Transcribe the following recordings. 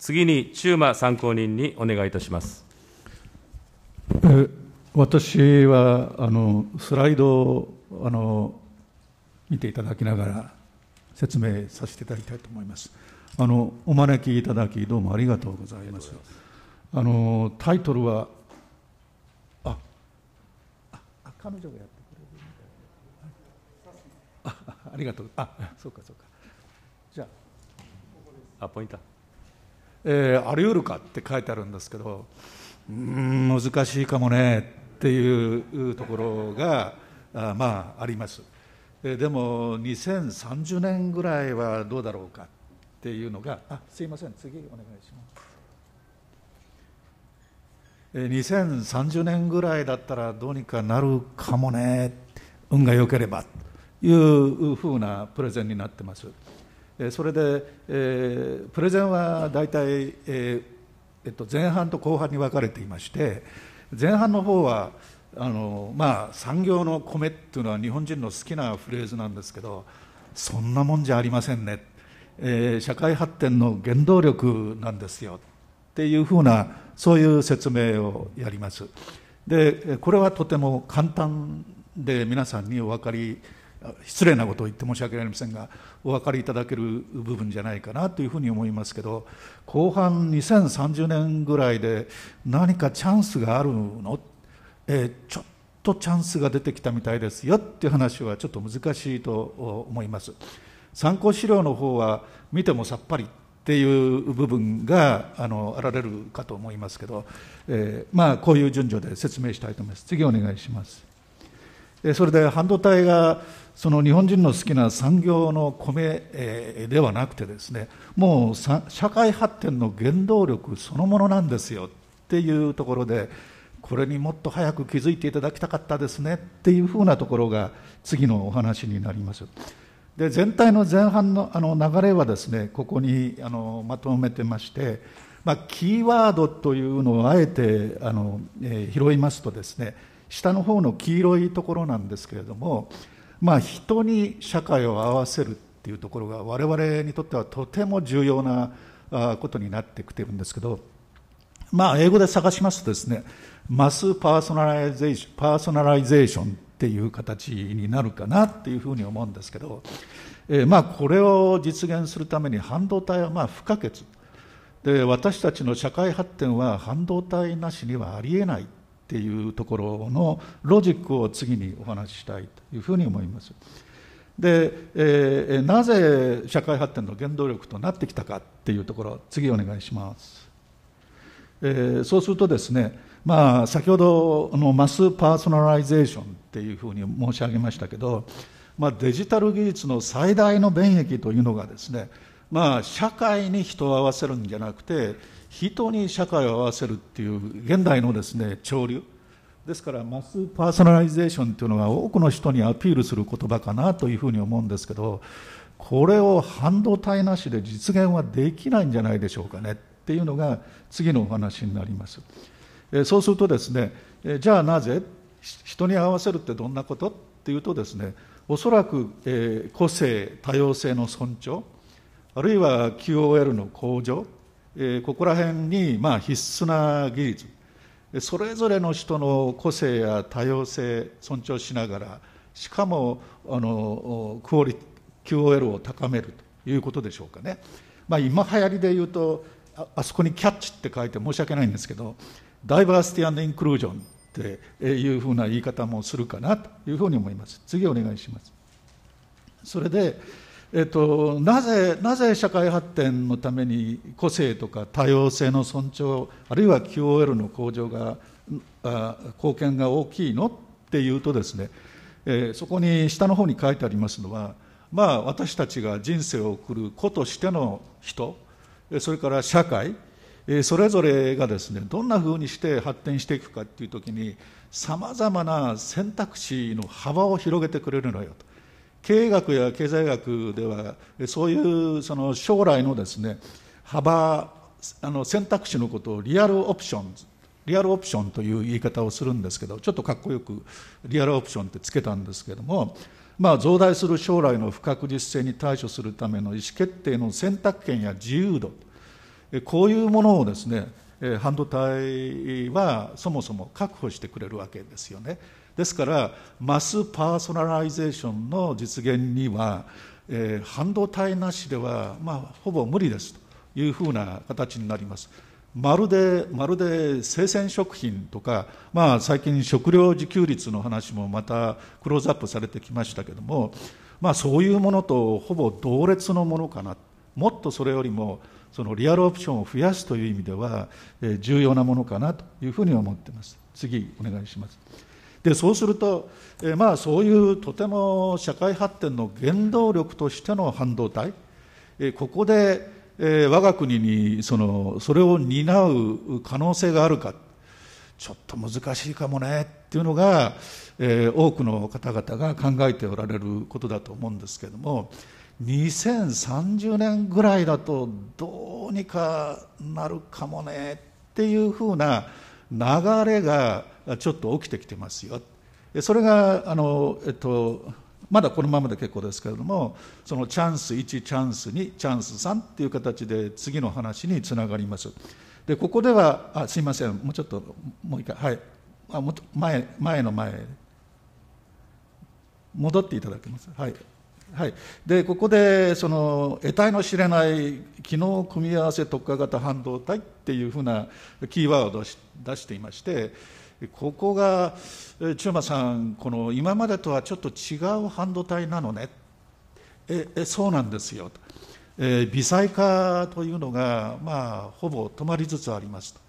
次に中馬参考人にお願いいたします。私はあのスライドをあの見ていただきながら説明させていただきたいと思います。あのお招きいただきどうもありがとうございます。あのタイトルはあああ彼女がやってくれるあありがとうあそうかそうかじゃああポイント。えー、あり得るかって書いてあるんですけどうん難しいかもねっていうところがあまああります、えー、でも2030年ぐらいはどうだろうかっていうのがあすいません次お願いします、え2030年ぐらいだったらどうにかなるかもね運が良ければというふうなプレゼンになってます。それで、えー、プレゼンは大体、えーえっと、前半と後半に分かれていまして前半の方はあのまあ産業の米っていうのは日本人の好きなフレーズなんですけどそんなもんじゃありませんね、えー、社会発展の原動力なんですよっていうふうなそういう説明をやりますでこれはとても簡単で皆さんにお分かり失礼なことを言って申し訳ありませんがお分かりいただける部分じゃないかなというふうに思いますけど後半2030年ぐらいで何かチャンスがあるの、えー、ちょっとチャンスが出てきたみたいですよっていう話はちょっと難しいと思います参考資料の方は見てもさっぱりっていう部分があのあられるかと思いますけど、えー、まあこういう順序で説明したいと思います次お願いしますそれで半導体がその日本人の好きな産業の米ではなくてですねもう社会発展の原動力そのものなんですよっていうところでこれにもっと早く気づいていただきたかったですねっていうふうなところが次のお話になります。で全体の前半のあの流れはですねここにあのまとめてまして、まあ、キーワードというのをあえてあの、えー、拾いますとですね下の方の黄色いところなんですけれどもまあ、人に社会を合わせるっていうところが我々にとってはとても重要なことになってきてるんですけど、まあ、英語で探しますとですねマスパーソナライゼーションパーソナライゼーションっていう形になるかなっていうふうに思うんですけど、えー、まあこれを実現するために半導体はまあ不可欠で私たちの社会発展は半導体なしにはありえないっていうところのロジックを次にお話ししたいというふうに思います。で、えー、なぜ社会発展の原動力となってきたかっていうところ次お願いします。えー、そうするとですね、まあ、先ほどのマスパーソナライゼーションっていうふうに申し上げましたけど、まあ、デジタル技術の最大の便益というのがですね、まあ、社会に人を合わせるんじゃなくて人に社会を合わせるっていう現代のですね潮流ですからマスパーソナライゼーションっていうのは多くの人にアピールする言葉かなというふうに思うんですけどこれを半導体なしで実現はできないんじゃないでしょうかねっていうのが次のお話になります。そうするとですねじゃあなぜ人に合わせるってどんなことっていうとですねおそらく、え個性多様性の尊重あるいは QOL の向上えここら辺にまあ必須な技術それぞれの人の個性や多様性尊重しながらしかもあのクオリ QOL を高めるということでしょうかね、まあ、今流行りで言うとあそこに「キャッチ」って書いて申し訳ないんですけどダイバーシティインクルージョンっていうふうな言い方もするかなというふうに思います次お願いしますそれでえっと、なぜなぜ社会発展のために個性とか多様性の尊重あるいは QOL の向上があ貢献が大きいのっていうとですね、えー、そこに下の方に書いてありますのはまあ私たちが人生を送る子としての人それから社会それぞれがですねどんなふうにして発展していくかっていう時にさまざまな選択肢の幅を広げてくれるのよと。経営学や経済学ではそういうその将来のですね幅あの選択肢のことをリアルオプションリアルオプションという言い方をするんですけどちょっとかっこよくリアルオプションってつけたんですけどもまあ増大する将来の不確実性に対処するための意思決定の選択権や自由度こういうものをですね半導体はそもそも確保してくれるわけですよね。ですからマスパーソナライゼーションの実現には、えー、半導体なしでは、まあ、ほぼ無理ですというふうな形になりますまるでまるで生鮮食品とか、まあ、最近食料自給率の話もまたクローズアップされてきましたけども、まあ、そういうものとほぼ同列のものかなもっとそれよりもそのリアルオプションを増やすという意味では、え重要なものかなというふうに思っています次お願いしますでそうすると、えまあ、そういうとても社会発展の原動力としての半導体、えここで、え我が国にそのそれを担う可能性があるかちょっと難しいかもねっていうのが、え多くの方々が考えておられることだと思うんですけれども2030年ぐらいだとどうにかなるかもねっていうふうな流れがちょっと起きてきてますよ。それがあの、えっと、まだこのままで結構ですけれどもそのチャンス1チャンス2チャンス3っていう形で次の話につながります。でここではあすいませんもうちょっともう一回はいあも前前の前戻っていただけます。はいはい、でここでその得体の知れない機能組み合わせ特化型半導体っていうふうなキーワードを出していましてここが、中馬さん、この今までとはちょっと違う半導体なのね、ええそうなんですよと、え微細化というのが、まあ、ほぼ止まりつつありますと、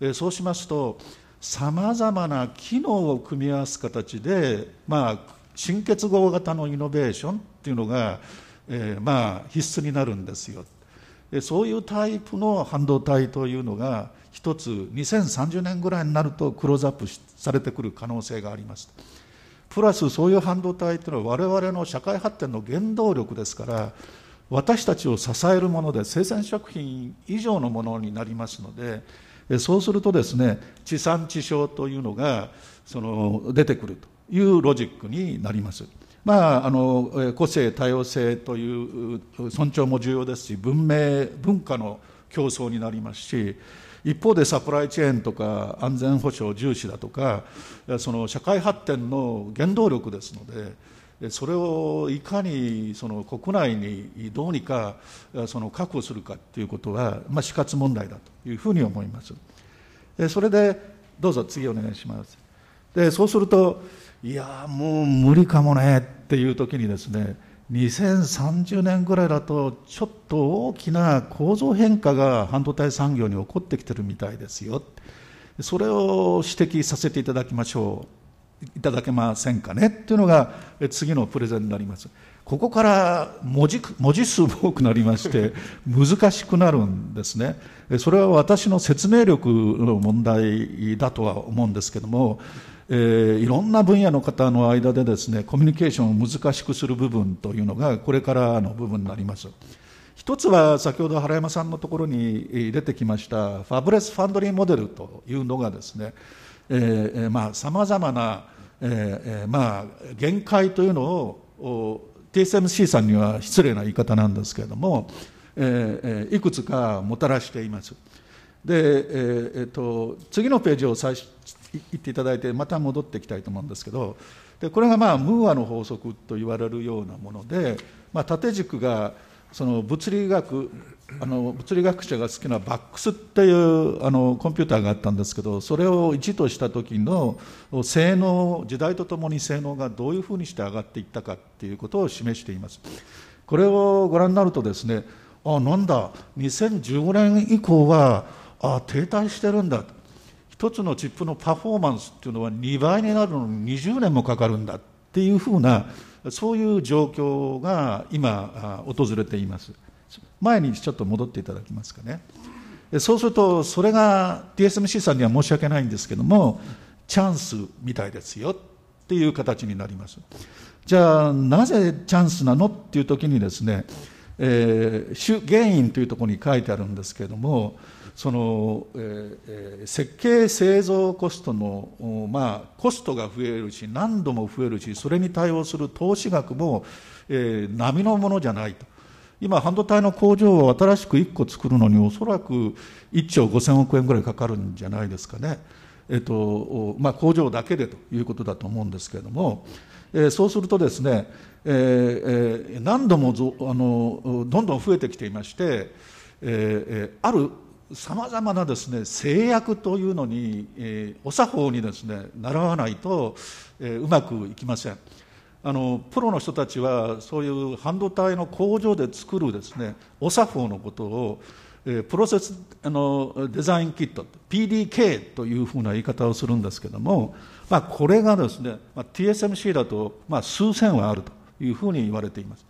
えそうしますと、さまざまな機能を組み合わす形で、まあ、新結合型のイノベーションっていうのが、えまあ、必須になるんですよ、えそういうタイプの半導体というのが、一つ2030年ぐらいになるとクローズアップされてくる可能性がありますプラスそういう半導体というのは我々の社会発展の原動力ですから私たちを支えるもので生鮮食品以上のものになりますのでそうするとですね地産地消というのがその出てくるというロジックになります。まあ、あの個性多様性という尊重も重要ですし文明文化の競争になりますし一方でサプライチェーンとか安全保障重視だとかその社会発展の原動力ですのでそれをいかにその国内にどうにかその確保するかということは、まあ、死活問題だというふうに思いますそれでどうぞ次お願いしますでそうするといやもう無理かもねっていう時にですね2030年ぐらいだとちょっと大きな構造変化が半導体産業に起こってきてるみたいですよそれを指摘させていただきましょういただけませんかねっていうのが次のプレゼンになりますここから文字文字数も多くなりまして難しくなるんですねそれは私の説明力の問題だとは思うんですけどもえー、いろんな分野の方の間でですねコミュニケーションを難しくする部分というのがこれからの部分になります。一つは先ほど原山さんのところに出てきましたファブレス・ファンドリーモデルというのがですねさまざ、あ、まな、えーまあ、限界というのを TSMC さんには失礼な言い方なんですけれども、えー、いくつかもたらしています。で、えー、えー、と次のページを指し行っていただいてまた戻ってきたいと思うんですけどでこれがまあムーアの法則と言われるようなもので、まあ、縦軸がその物理学あの物理学者が好きなバックスっていうあのコンピューターがあったんですけどそれを1とした時の性能時代とともに性能がどういうふうにして上がっていったかっていうことを示していますこれをご覧になるとですねあなんだ2015年以降はあ停滞してるんだと1つのチップのパフォーマンスっていうのは2倍になるのに20年もかかるんだっていうふうなそういう状況が今訪れています前にちょっと戻っていただきますかねそうするとそれが TSMC さんには申し訳ないんですけどもチャンスみたいですよっていう形になりますじゃあなぜチャンスなのっていう時にですねえー、主原因というところに書いてあるんですけれどもその、えー、設計製造コストの、まあ、コストが増えるし何度も増えるしそれに対応する投資額も、えー、並のものじゃないと今半導体の工場を新しく1個作るのにおそらく1兆5000億円ぐらいかかるんじゃないですかね、えっとまあ、工場だけでということだと思うんですけれども、えー、そうするとですねえー、何度もぞあのどんどん増えてきていまして、えー、あるさまざまなですね制約というのに、えー、お作法にですね習わないと、えー、うまくいきませんあのプロの人たちはそういう半導体の工場で作るですねお作法のことを、えー、プロセスあのデザインキット PDK というふうな言い方をするんですけども、まあ、これがですね、まあ、TSMC だと、まあ、数千はあるというふうに言われています。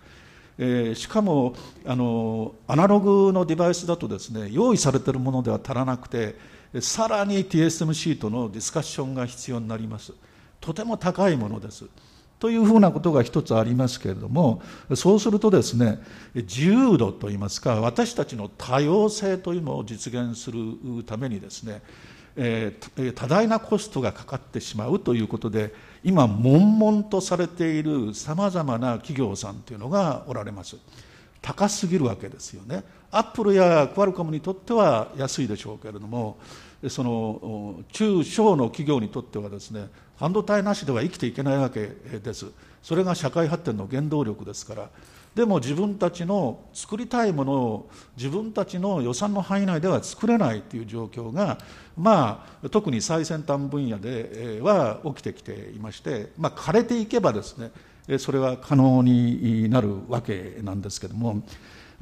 えー、しかもあのアナログのデバイスだとですね用意されているものでは足らなくてさらに TSMC とのディスカッションが必要になりますとても高いものですというふうなことが一つありますけれどもそうするとですね自由度といいますか私たちの多様性というのを実現するためにですね、えー、多大なコストがかかってしまうということで今悶々とされているさまざまな企業さんというのがおられます高すぎるわけですよねアップルやクアルコムにとっては安いでしょうけれどもその中小の企業にとってはですね半導体なしでは生きていけないわけですそれが社会発展の原動力ですからでも自分たちの作りたいものを自分たちの予算の範囲内では作れないという状況が、まあ、特に最先端分野では起きてきていまして、まあ、枯れていけばですねそれは可能になるわけなんですけども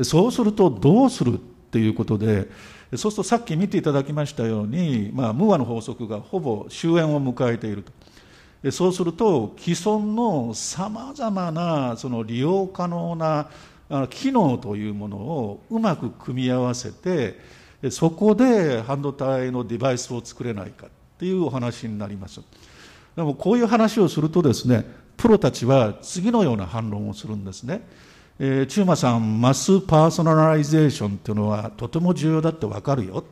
そうするとどうするっていうことでそうするとさっき見ていただきましたように、まあ、無我の法則がほぼ終焉を迎えていると。そうすると既存のさまざまなその利用可能な機能というものをうまく組み合わせてそこで半導体のデバイスを作れないかっていうお話になりますでもこういう話をするとですねプロたちは次のような反論をするんですね、えー、中馬さんマスパーソナライゼーションっていうのはとても重要だってわかるよ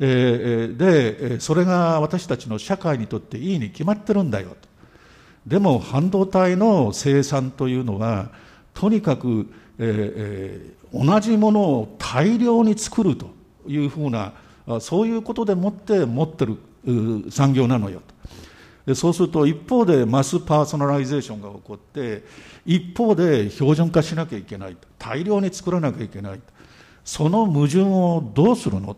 えでそれが私たちの社会にとっていいに決まってるんだよとでも半導体の生産というのはとにかく、えー、同じものを大量に作るというふうなそういうことでもって持ってる産業なのよとでそうすると一方でマスパーソナライゼーションが起こって一方で標準化しなきゃいけない大量に作らなきゃいけないその矛盾をどうするの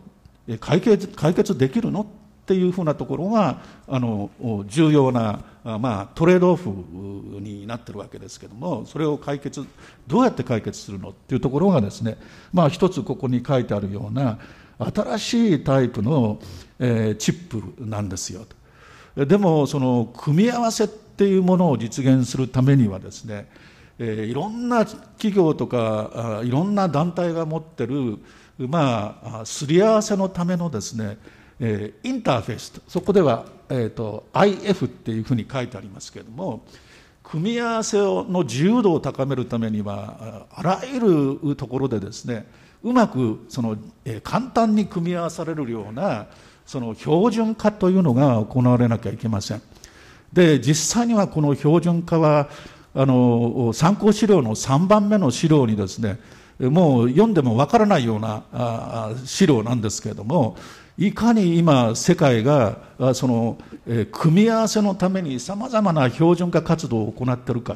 解決解決できるのっていうふうなところがあの重要な、まあ、トレードオフになってるわけですけどもそれを解決どうやって解決するのっていうところがですね、まあ、一つここに書いてあるような新しいタイプの、えー、チップなんですよでもその組み合わせっていうものを実現するためにはですね、えー、いろんな企業とかいろんな団体が持ってるまあ、すり合わせのためのですね、えー、インターフェースとそこでは、えーと、IF っていうふうに書いてありますけれども組み合わせの自由度を高めるためにはあらゆるところでですねうまくその、えー、簡単に組み合わされるようなその標準化というのが行われなきゃいけません。で実際にはこの標準化はあの参考資料の3番目の資料にですねもう読んでもわからないような資料なんですけれどもいかに今世界がその組み合わせのためにさまざまな標準化活動を行っているか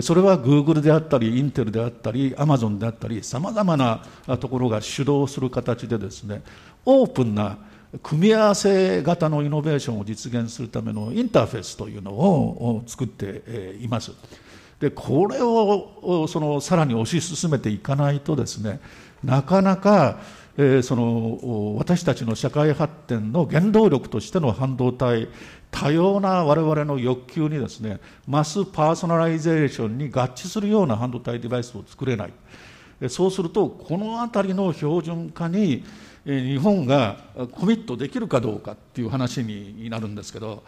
それはグーグルであったりインテルであったりアマゾンであったりさまざまなところが主導する形でですねオープンな組み合わせ型のイノベーションを実現するためのインターフェースというのを作っています。でこれをそのさらに推し進めていかないとですねなかなか、えー、その私たちの社会発展の原動力としての半導体多様な我々の欲求にですねマスパーソナライゼーションに合致するような半導体デバイスを作れないそうするとこの辺りの標準化に日本がコミットできるかどうかっていう話になるんですけど。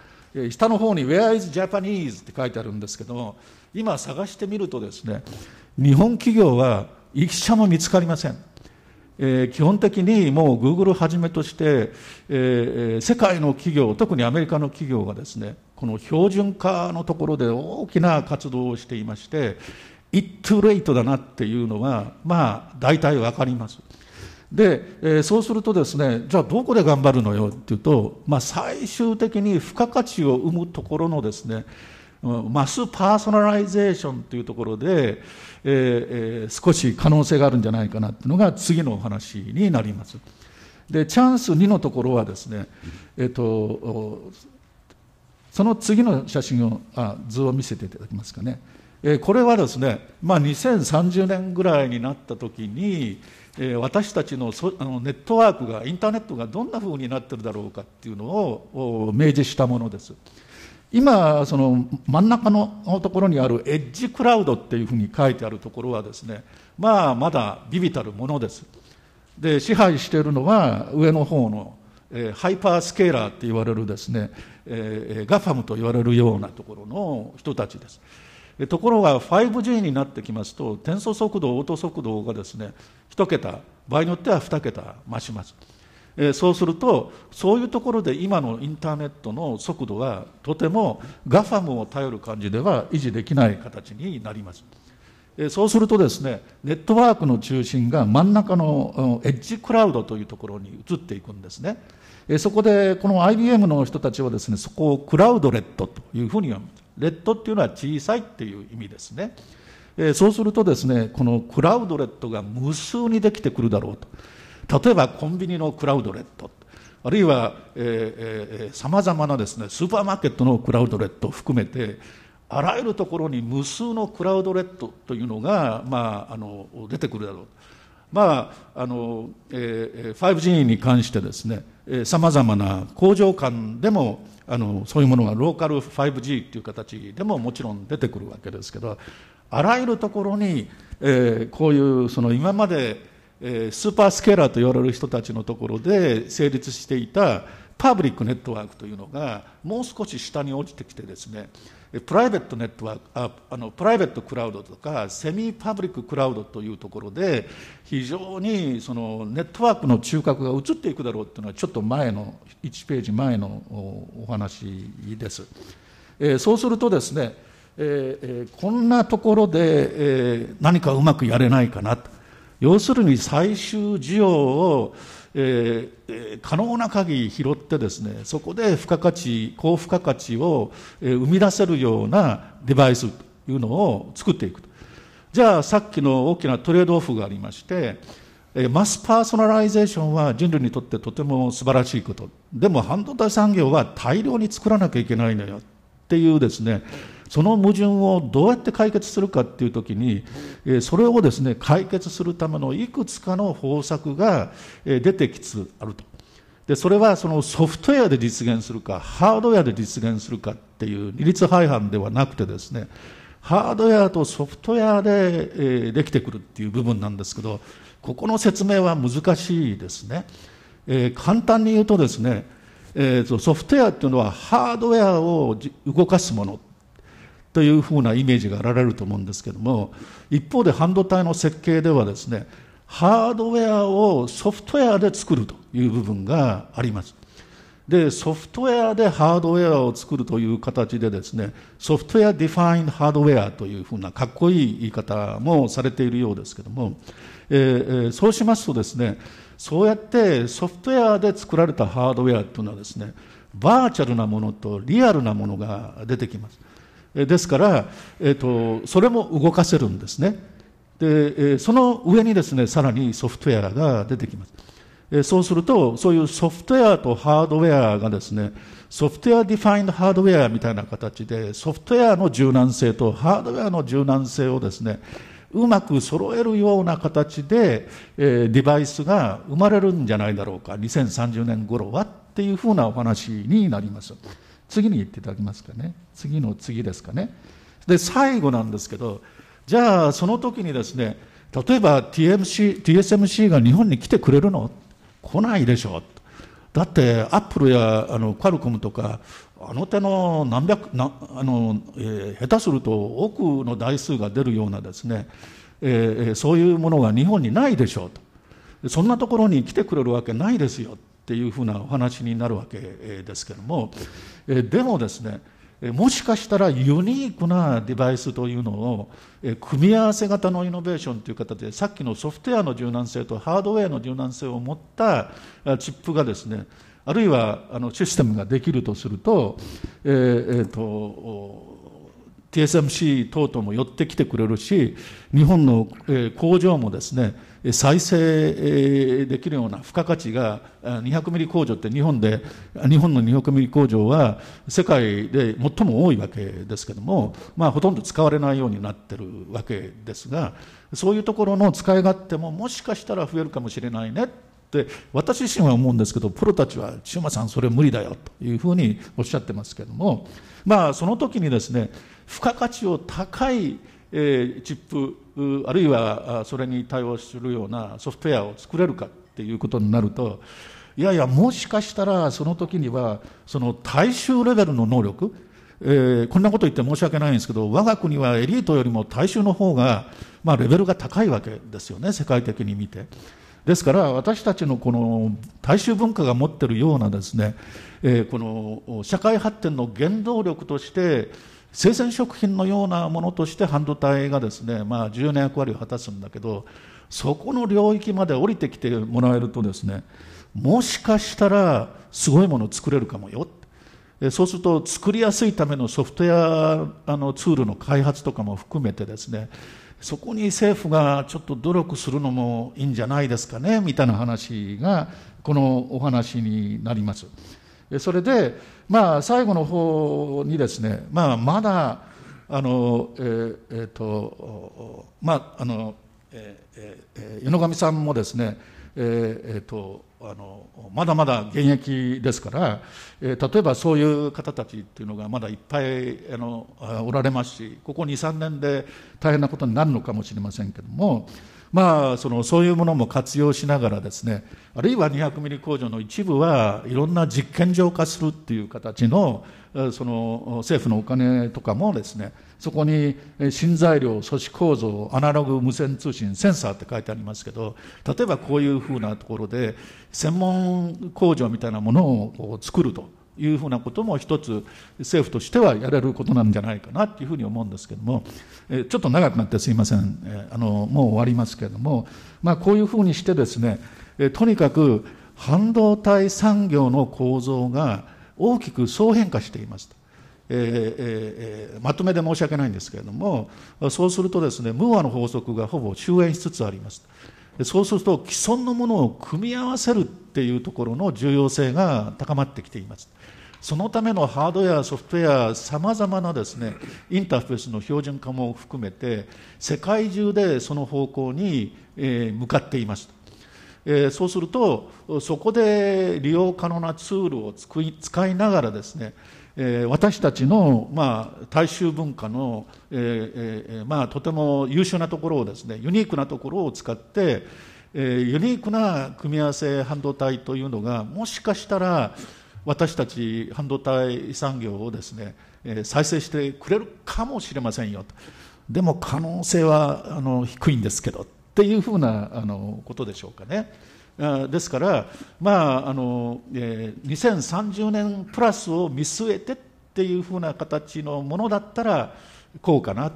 下の方に Where is Japanese? って書いてあるんですけども、今探してみるとですね、日本企業は一社も見つかりません。えー、基本的にもう Google はじめとして、えー、世界の企業、特にアメリカの企業がですね、この標準化のところで大きな活動をしていまして、イットレイトだなっていうのは、まあ、大体わかります。で、えー、そうするとですねじゃあどこで頑張るのよっていうと、まあ、最終的に付加価値を生むところのですねマスパーソナライゼーションというところで、えー、えー、少し可能性があるんじゃないかなというのが次のお話になります。でチャンス2のところはですね、えーと、その次の写真をあ図を見せていただけますかね、えー、これはですね、まあ、2030年ぐらいになった時に、私たちのネットワークがインターネットがどんなふうになってるだろうかっていうのを明示したものです今その真ん中のところにあるエッジクラウドっていうふうに書いてあるところはですねまあまだビビたるものですで支配しているのは上の方の、ハイパースケーラーって言われるですね、ガファムと言われるようなところの人たちです。ところが 5G になってきますと転送速度応答速度がですね1桁場合によっては2桁増します、えそうするとそういうところで今のインターネットの速度はとても GAFAM を頼る感じでは維持できない形になります、えそうするとですねネットワークの中心が真ん中のエッジクラウドというところに移っていくんですね、えそこでこの IBM の人たちはですねそこをクラウドレットというふうに呼ぶレッドっていうのは小さいっていう意味ですね。えー、そうするとですね、このクラウドレットが無数にできてくるだろうと。例えばコンビニのクラウドレット。あるいは、えまえまなですね、スーパーマーケットのクラウドレットを含めて、あらゆるところに無数のクラウドレットというのが、まあ、あの出てくるだろうまああのえ 5G に関してですねさまざまな工場間でもあのそういうものがローカル 5G という形でももちろん出てくるわけですけどあらゆるところに、えー、こういうその今まで、えー、スーパースケーラーと言われる人たちのところで成立していたパブリックネットワークというのがもう少し下に落ちてきてですねプライベートネットワークああのプライベートクラウドとかセミパブリッククラウドというところで非常にそのネットワークの中核が移っていくだろうというのはちょっと前の1ページ前のお話です。えー、そうするとですね、えー、こんなところで、えー、何かうまくやれないかなと。要するに最終需要を、えー、可能な限り拾ってですねそこで付加価値高付加価値を、え生み出せるようなデバイスというのを作っていくとじゃあさっきの大きなトレードオフがありまして、えマスパーソナライゼーションは人類にとってとても素晴らしいことでも半導体産業は大量に作らなきゃいけないのよっていうですねその矛盾をどうやって解決するかっていう時に、えそれをですね解決するためのいくつかの方策が、え出てきつつあると。でそれはそのソフトウェアで実現するかハードウェアで実現するかっていう二律背反ではなくてですねハードウェアとソフトウェアで、えできてくるっていう部分なんですけどここの説明は難しいですね、え簡単に言うとですね、えー、ソフトウェアっていうのはハードウェアを動かすものというふうなイメージがあられると思うんですけども一方で半導体の設計ではですねハードウェアをソフトウェアで作るという部分がありますでソフトウェアでハードウェアを作るという形でですねソフトウェアディファインハードウェアというふうなかっこいい言い方もされているようですけども、えー、そうしますとですねそうやってソフトウェアで作られたハードウェアというのはですねバーチャルなものとリアルなものが出てきますですから、えーと、それも動かせるんですねでその上にですねさらにソフトウェアが出てきますそうするとそういうソフトウェアとハードウェアがですねソフトウェアディファインドハードウェアみたいな形でソフトウェアの柔軟性とハードウェアの柔軟性をですねうまく揃えるような形で、えー、デバイスが生まれるんじゃないだろうか2030年頃はっていうふうなお話になります。次に言っていただきますかね次の次ですかねで最後なんですけどじゃあその時にですね例えば TMC TSMC が日本に来てくれるの来ないでしょだってアップルやあのカルコムとかあの手の何百なあの、えー、下手すると多くの台数が出るようなですね、えー、そういうものが日本にないでしょうとそんなところに来てくれるわけないですよっていうふうなお話になるわけですけれども、えでもですねもしかしたらユニークなデバイスというのを組み合わせ型のイノベーションという形でさっきのソフトウェアの柔軟性とハードウェアの柔軟性を持ったチップがですねあるいはあのシステムができるとすると,、えーえーと、と TSMC 等々も寄ってきてくれるし日本の工場もですね再生できるような付加価値が200ミリ工場って日本で日本の200ミリ工場は世界で最も多いわけですけども、まあ、ほとんど使われないようになってるわけですがそういうところの使い勝手ももしかしたら増えるかもしれないねって私自身は思うんですけどプロたちは「千馬さんそれ無理だよ」というふうにおっしゃってますけどもまあその時にですね付加価値を高いえチップあるいはそれに対応するようなソフトウェアを作れるかっていうことになるといやいやもしかしたらその時にはその大衆レベルの能力、えー、こんなこと言って申し訳ないんですけど我が国はエリートよりも大衆の方が、まあ、レベルが高いわけですよね世界的に見て。ですから私たちのこの大衆文化が持ってるようなですね、えー、この社会発展の原動力として生鮮食品のようなものとして半導体がですね、まあ、重要な役割を果たすんだけどそこの領域まで降りてきてもらえるとですねもしかしたらすごいものを作れるかもよそうすると作りやすいためのソフトウェアあのツールの開発とかも含めてですねそこに政府がちょっと努力するのもいいんじゃないですかねみたいな話がこのお話になります。それでまあ、最後の方にですね、まあ、まだ、あの、えー、えー、と、まあ、あの、えー、えー、湯上さんもですね、えー、えー、と、あのまだまだ現役ですから、えー、例えばそういう方たちっていうのがまだいっぱいあのおられますしここ23年で大変なことになるのかもしれませんけども、まあ、そのそういうものも活用しながらですねあるいは200ミリ工場の一部はいろんな実験場化するっていう形のその政府のお金とかもですねそこに新材料組織構造アナログ無線通信センサーって書いてありますけど例えばこういうふうなところで専門工場みたいなものを作ると。いうふうなことも一つ政府としてはやれることなんじゃないかなというふうに思うんですけども、ちょっと長くなってすいません、あのもう終わりますけれども、まあ、こういうふうにしてですね、とにかく半導体産業の構造が大きく総変化していますと。えーえー、まとめで申し訳ないんですけれどもそうするとですねムーアの法則がほぼ終焉しつつありますそうすると既存のものを組み合わせるっていうところの重要性が高まってきていますそのためのハードウェアソフトウェアさまざまなですねインターフェースの標準化も含めて世界中でその方向に、向かっていますえそうするとそこで利用可能なツールを使いながらですねえ私たちの、まあ、大衆文化の、ええー、まあ、とても優秀なところをですねユニークなところを使って、えー、ユニークな組み合わせ半導体というのがもしかしたら私たち半導体産業をですね、えー、再生してくれるかもしれませんよとでも可能性はあの低いんですけどっていうふうなあのことでしょうかね。ですから、まああのえー、2030年プラスを見据えてっていうふうな形のものだったらこうかな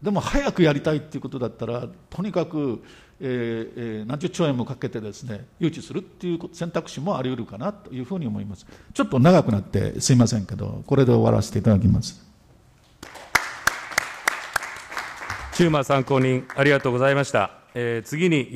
でも早くやりたいっていうことだったらとにかく、えーえー、何十兆円もかけてですね誘致するっていう選択肢もあり得るかなというふうに思いますちょっと長くなってすいませんけどこれで終わらせていただきます中馬参考人ありがとうございました、えー、次に